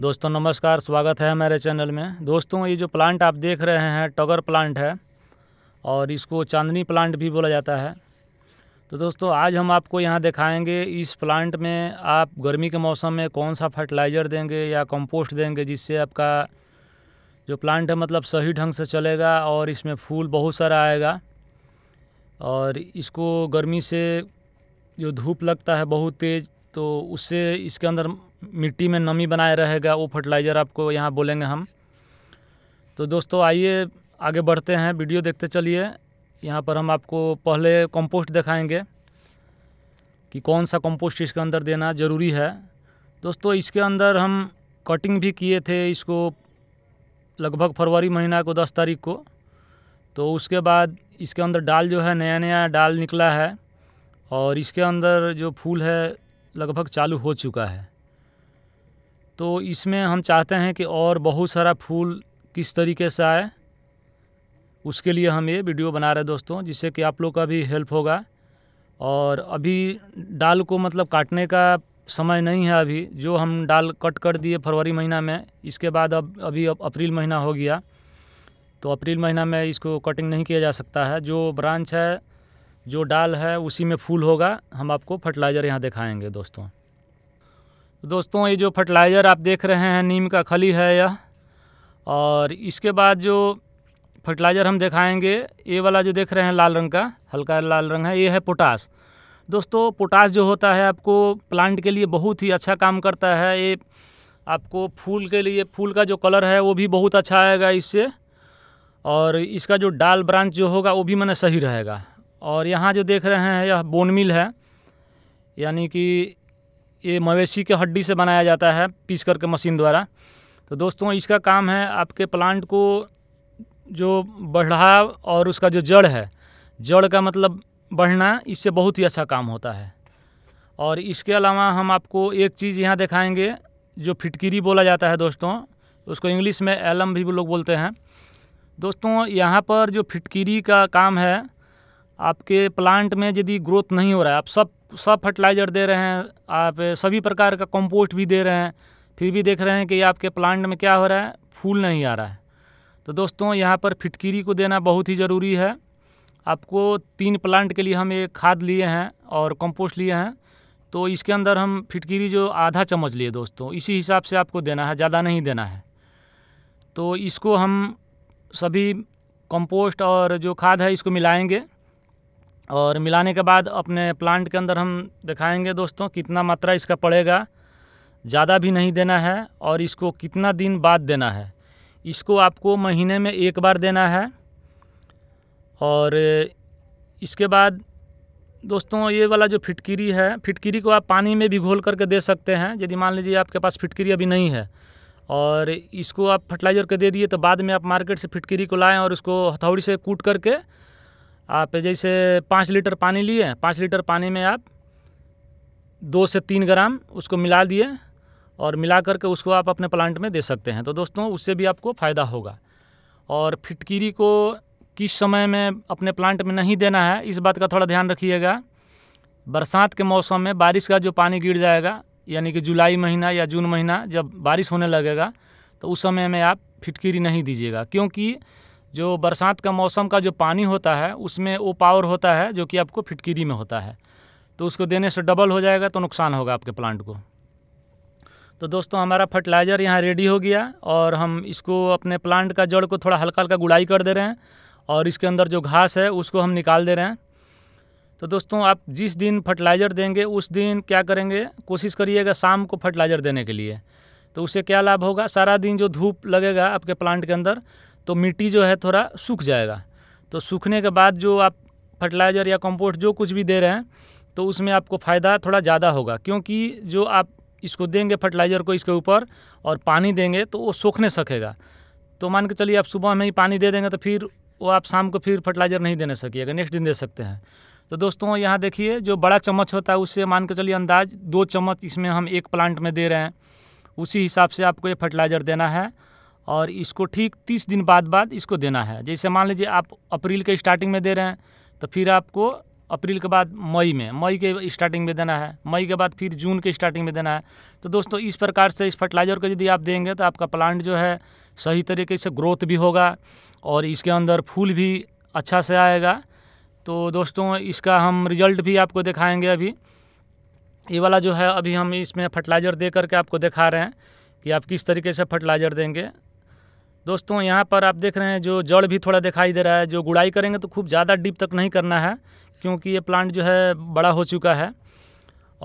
दोस्तों नमस्कार स्वागत है हमारे चैनल में दोस्तों ये जो प्लांट आप देख रहे हैं टगर प्लांट है और इसको चांदनी प्लांट भी बोला जाता है तो दोस्तों आज हम आपको यहाँ दिखाएंगे इस प्लांट में आप गर्मी के मौसम में कौन सा फर्टिलाइज़र देंगे या कंपोस्ट देंगे जिससे आपका जो प्लांट है मतलब सही ढंग से चलेगा और इसमें फूल बहुत सारा आएगा और इसको गर्मी से जो धूप लगता है बहुत तेज़ तो उससे इसके अंदर मिट्टी में नमी बनाए रहेगा वो फर्टिलाइज़र आपको यहाँ बोलेंगे हम तो दोस्तों आइए आगे बढ़ते हैं वीडियो देखते चलिए यहाँ पर हम आपको पहले कंपोस्ट दिखाएंगे कि कौन सा कंपोस्ट इसके अंदर देना ज़रूरी है दोस्तों इसके अंदर हम कटिंग भी किए थे इसको लगभग फरवरी महीना को दस तारीख को तो उसके बाद इसके अंदर डाल जो है नया नया डाल निकला है और इसके अंदर जो फूल है लगभग चालू हो चुका है तो इसमें हम चाहते हैं कि और बहुत सारा फूल किस तरीके से आए उसके लिए हम ये वीडियो बना रहे हैं दोस्तों जिससे कि आप लोग का भी हेल्प होगा और अभी डाल को मतलब काटने का समय नहीं है अभी जो हम डाल कट कर दिए फरवरी महीना में इसके बाद अब अभी अब अप्रैल महीना हो गया तो अप्रैल महीना में इसको कटिंग नहीं किया जा सकता है जो ब्रांच है जो डाल है उसी में फूल होगा हम आपको फर्टिलाइज़र यहाँ दिखाएंगे दोस्तों तो दोस्तों ये जो फर्टिलाइज़र आप देख रहे हैं नीम का खली है यह और इसके बाद जो फर्टिलाइज़र हम दिखाएंगे ये वाला जो देख रहे हैं लाल रंग का हल्का लाल रंग है ये है पोटास दोस्तों पोटास जो होता है आपको प्लांट के लिए बहुत ही अच्छा काम करता है ये आपको फूल के लिए फूल का जो कलर है वो भी बहुत अच्छा आएगा इससे और इसका जो डाल ब्रांच जो होगा वो भी मैंने सही रहेगा और यहाँ जो देख रहे हैं यह बोन मिल है यानी कि ये मवेशी के हड्डी से बनाया जाता है पीस करके मशीन द्वारा तो दोस्तों इसका काम है आपके प्लांट को जो बढ़ा और उसका जो जड़ है जड़ का मतलब बढ़ना इससे बहुत ही अच्छा काम होता है और इसके अलावा हम आपको एक चीज़ यहाँ दिखाएंगे जो फिटकिरी बोला जाता है दोस्तों उसको इंग्लिश में एलम भी लोग बोलते हैं दोस्तों यहाँ पर जो फिटकिरी का काम है आपके प्लांट में यदि ग्रोथ नहीं हो रहा है आप सब सब फर्टिलाइज़र दे रहे हैं आप सभी प्रकार का कंपोस्ट भी दे रहे हैं फिर भी देख रहे हैं कि आपके प्लांट में क्या हो रहा है फूल नहीं आ रहा है तो दोस्तों यहाँ पर फिटकिरी को देना बहुत ही ज़रूरी है आपको तीन प्लांट के लिए हम एक खाद लिए हैं और कंपोस्ट लिए हैं तो इसके अंदर हम फिटकीरी जो आधा चम्मच लिए दोस्तों इसी हिसाब से आपको देना है ज़्यादा नहीं देना है तो इसको हम सभी कंपोस्ट और जो खाद है इसको मिलाएंगे और मिलाने के बाद अपने प्लांट के अंदर हम दिखाएंगे दोस्तों कितना मात्रा इसका पड़ेगा ज़्यादा भी नहीं देना है और इसको कितना दिन बाद देना है इसको आपको महीने में एक बार देना है और इसके बाद दोस्तों ये वाला जो फिटकिरी है फिटकिरी को आप पानी में भी घोल करके दे सकते हैं यदि मान लीजिए आपके पास फिटकरी अभी नहीं है और इसको आप फर्टिलाइज़र के दे दिए तो बाद में आप मार्केट से फिटकिरी को लाएँ और उसको हथौड़ी से कूट करके आप जैसे पाँच लीटर पानी लिए पाँच लीटर पानी में आप दो से तीन ग्राम उसको मिला दिए और मिला करके उसको आप अपने प्लांट में दे सकते हैं तो दोस्तों उससे भी आपको फ़ायदा होगा और फिटकिरी को किस समय में अपने प्लांट में नहीं देना है इस बात का थोड़ा ध्यान रखिएगा बरसात के मौसम में बारिश का जो पानी गिर जाएगा यानी कि जुलाई महीना या जून महीना जब बारिश होने लगेगा तो उस समय में आप फिटकिरी नहीं दीजिएगा क्योंकि जो बरसात का मौसम का जो पानी होता है उसमें वो पावर होता है जो कि आपको फिटकीरी में होता है तो उसको देने से डबल हो जाएगा तो नुकसान होगा आपके प्लांट को तो दोस्तों हमारा फर्टिलाइज़र यहाँ रेडी हो गया और हम इसको अपने प्लांट का जड़ को थोड़ा हल्का हल्का गुड़ाई कर दे रहे हैं और इसके अंदर जो घास है उसको हम निकाल दे रहे हैं तो दोस्तों आप जिस दिन फर्टिलाइज़र देंगे उस दिन क्या करेंगे कोशिश करिएगा शाम को फर्टिलाइज़र देने के लिए तो उससे क्या लाभ होगा सारा दिन जो धूप लगेगा आपके प्लांट के अंदर तो मिट्टी जो है थोड़ा सूख जाएगा तो सूखने के बाद जो आप फर्टिलाइज़र या कंपोस्ट जो कुछ भी दे रहे हैं तो उसमें आपको फ़ायदा थोड़ा ज़्यादा होगा क्योंकि जो आप इसको देंगे फर्टिलाइज़र को इसके ऊपर और पानी देंगे तो वो सूखने सकेगा तो मान के चलिए आप सुबह में ही पानी दे देंगे तो फिर वो आप शाम को फिर फर्टिलाइज़र नहीं देने सकिएगा नेक्स्ट दिन दे सकते हैं तो दोस्तों यहाँ देखिए जो बड़ा चम्मच होता है उससे मान के चलिए अंदाज दो चम्मच इसमें हम एक प्लांट में दे रहे हैं उसी हिसाब से आपको ये फर्टिलाइज़र देना है और इसको ठीक तीस दिन बाद बाद इसको देना है जैसे मान लीजिए आप अप्रैल के स्टार्टिंग में दे रहे हैं तो फिर आपको अप्रैल के बाद मई में मई के स्टार्टिंग में देना है मई के बाद फिर जून के स्टार्टिंग में देना है तो दोस्तों इस प्रकार से इस फर्टिलाइज़र को यदि आप देंगे तो आपका प्लांट जो है सही तरीके से ग्रोथ भी होगा और इसके अंदर फूल भी अच्छा से आएगा तो दोस्तों इसका हम रिजल्ट भी आपको दिखाएंगे अभी ये वाला जो है अभी हम इसमें फर्टिलाइज़र दे करके आपको दिखा रहे हैं कि आप किस तरीके से फर्टिलाइज़र देंगे दोस्तों यहाँ पर आप देख रहे हैं जो जड़ भी थोड़ा दिखाई दे रहा है जो गुड़ाई करेंगे तो खूब ज़्यादा डीप तक नहीं करना है क्योंकि ये प्लांट जो है बड़ा हो चुका है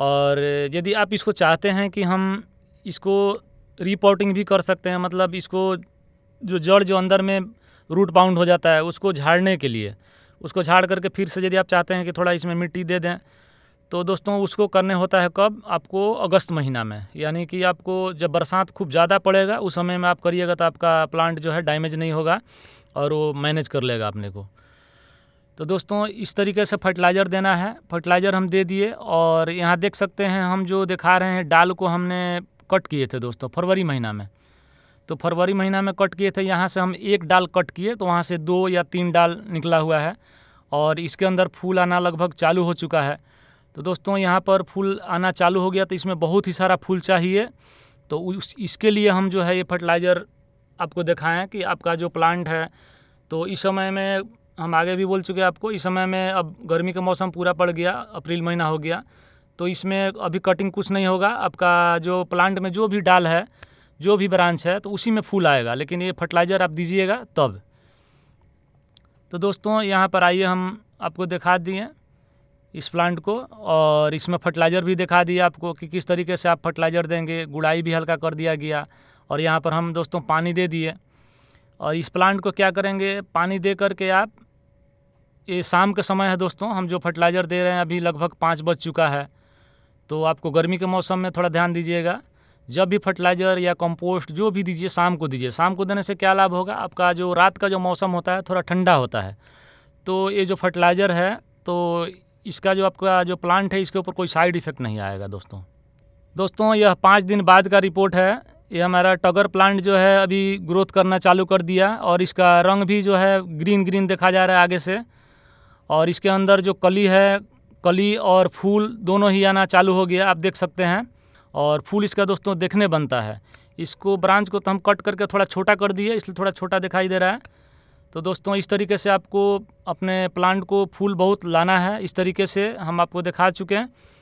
और यदि आप इसको चाहते हैं कि हम इसको रिपोर्टिंग भी कर सकते हैं मतलब इसको जो जड़ जो अंदर में रूट बाउंड हो जाता है उसको झाड़ने के लिए उसको झाड़ करके फिर से यदि आप चाहते हैं कि थोड़ा इसमें मिट्टी दे दें तो दोस्तों उसको करने होता है कब आपको अगस्त महीना में यानी कि आपको जब बरसात खूब ज़्यादा पड़ेगा उस समय में आप करिएगा तो आपका प्लांट जो है डैमेज नहीं होगा और वो मैनेज कर लेगा अपने को तो दोस्तों इस तरीके से फर्टिलाइज़र देना है फर्टिलाइज़र हम दे दिए और यहाँ देख सकते हैं हम जो दिखा रहे हैं डाल को हमने कट किए थे दोस्तों फरवरी महीना में तो फरवरी महीना में कट किए थे यहाँ से हम एक डाल कट किए तो वहाँ से दो या तीन डाल निकला हुआ है और इसके अंदर फूल आना लगभग चालू हो चुका है तो दोस्तों यहाँ पर फूल आना चालू हो गया तो इसमें बहुत ही सारा फूल चाहिए तो उस इसके लिए हम जो है ये फर्टिलाइज़र आपको दिखाएँ कि आपका जो प्लांट है तो इस समय में हम आगे भी बोल चुके हैं आपको इस समय में अब गर्मी का मौसम पूरा पड़ गया अप्रैल महीना हो गया तो इसमें अभी कटिंग कुछ नहीं होगा आपका जो प्लांट में जो भी डाल है जो भी ब्रांच है तो उसी में फूल आएगा लेकिन ये फर्टिलाइज़र आप दीजिएगा तब तो दोस्तों यहाँ पर आइए हम आपको दिखा दिए इस प्लांट को और इसमें फर्टिलाइज़र भी दिखा दिया आपको कि किस तरीके से आप फर्टिलाइज़र देंगे गुड़ाई भी हल्का कर दिया गया और यहाँ पर हम दोस्तों पानी दे दिए और इस प्लांट को क्या करेंगे पानी दे करके आप ये शाम के समय है दोस्तों हम जो फर्टिलाइज़र दे रहे हैं अभी लगभग पाँच बज चुका है तो आपको गर्मी के मौसम में थोड़ा ध्यान दीजिएगा जब भी फर्टिलाइज़र या कंपोस्ट जो भी दीजिए शाम को दीजिए शाम को देने से क्या लाभ होगा आपका जो रात का जो मौसम होता है थोड़ा ठंडा होता है तो ये जो फर्टिलाइज़र है तो इसका जो आपका जो प्लांट है इसके ऊपर कोई साइड इफ़ेक्ट नहीं आएगा दोस्तों दोस्तों यह पाँच दिन बाद का रिपोर्ट है ये हमारा टगर प्लांट जो है अभी ग्रोथ करना चालू कर दिया और इसका रंग भी जो है ग्रीन ग्रीन देखा जा रहा है आगे से और इसके अंदर जो कली है कली और फूल दोनों ही आना चालू हो गया आप देख सकते हैं और फूल इसका दोस्तों देखने बनता है इसको ब्रांच को तो हम कट करके थोड़ा छोटा कर दिए इसलिए थोड़ा छोटा दिखाई दे रहा है तो दोस्तों इस तरीके से आपको अपने प्लांट को फूल बहुत लाना है इस तरीके से हम आपको दिखा चुके हैं